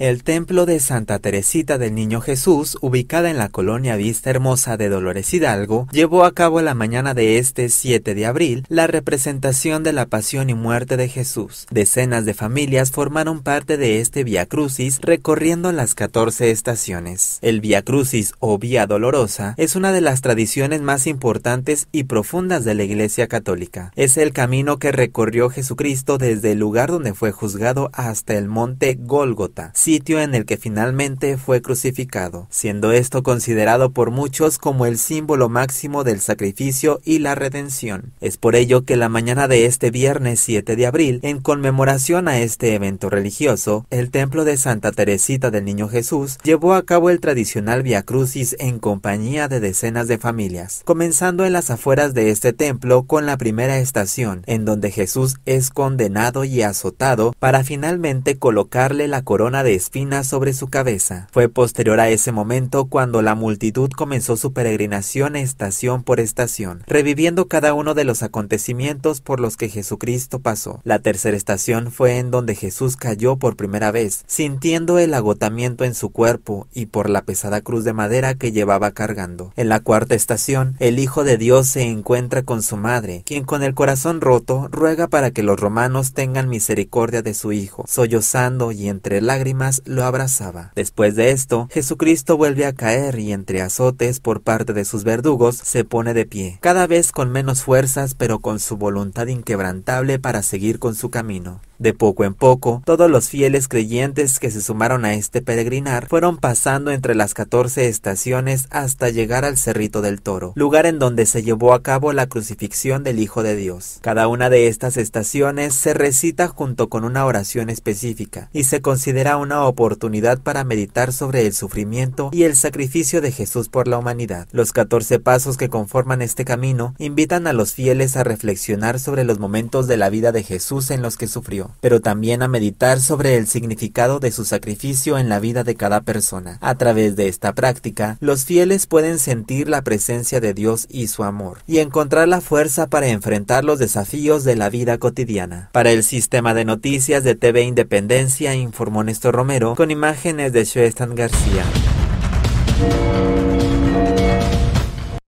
El templo de Santa Teresita del Niño Jesús, ubicada en la colonia Vista Hermosa de Dolores Hidalgo, llevó a cabo la mañana de este 7 de abril la representación de la pasión y muerte de Jesús. Decenas de familias formaron parte de este Via Crucis recorriendo las 14 estaciones. El Via Crucis o Vía Dolorosa es una de las tradiciones más importantes y profundas de la Iglesia Católica. Es el camino que recorrió Jesucristo desde el lugar donde fue juzgado hasta el monte Gólgota sitio en el que finalmente fue crucificado, siendo esto considerado por muchos como el símbolo máximo del sacrificio y la redención. Es por ello que la mañana de este viernes 7 de abril, en conmemoración a este evento religioso, el templo de Santa Teresita del Niño Jesús llevó a cabo el tradicional Via Crucis en compañía de decenas de familias, comenzando en las afueras de este templo con la primera estación, en donde Jesús es condenado y azotado para finalmente colocarle la corona de espinas sobre su cabeza. Fue posterior a ese momento cuando la multitud comenzó su peregrinación estación por estación, reviviendo cada uno de los acontecimientos por los que Jesucristo pasó. La tercera estación fue en donde Jesús cayó por primera vez, sintiendo el agotamiento en su cuerpo y por la pesada cruz de madera que llevaba cargando. En la cuarta estación, el Hijo de Dios se encuentra con su madre, quien con el corazón roto ruega para que los romanos tengan misericordia de su Hijo, sollozando y entre lágrimas lo abrazaba. Después de esto, Jesucristo vuelve a caer y entre azotes por parte de sus verdugos se pone de pie, cada vez con menos fuerzas pero con su voluntad inquebrantable para seguir con su camino. De poco en poco, todos los fieles creyentes que se sumaron a este peregrinar fueron pasando entre las 14 estaciones hasta llegar al Cerrito del Toro, lugar en donde se llevó a cabo la crucifixión del Hijo de Dios. Cada una de estas estaciones se recita junto con una oración específica y se considera una oportunidad para meditar sobre el sufrimiento y el sacrificio de Jesús por la humanidad. Los 14 pasos que conforman este camino invitan a los fieles a reflexionar sobre los momentos de la vida de Jesús en los que sufrió pero también a meditar sobre el significado de su sacrificio en la vida de cada persona. A través de esta práctica, los fieles pueden sentir la presencia de Dios y su amor, y encontrar la fuerza para enfrentar los desafíos de la vida cotidiana. Para el sistema de noticias de TV Independencia informó Néstor Romero con imágenes de Shuestan García.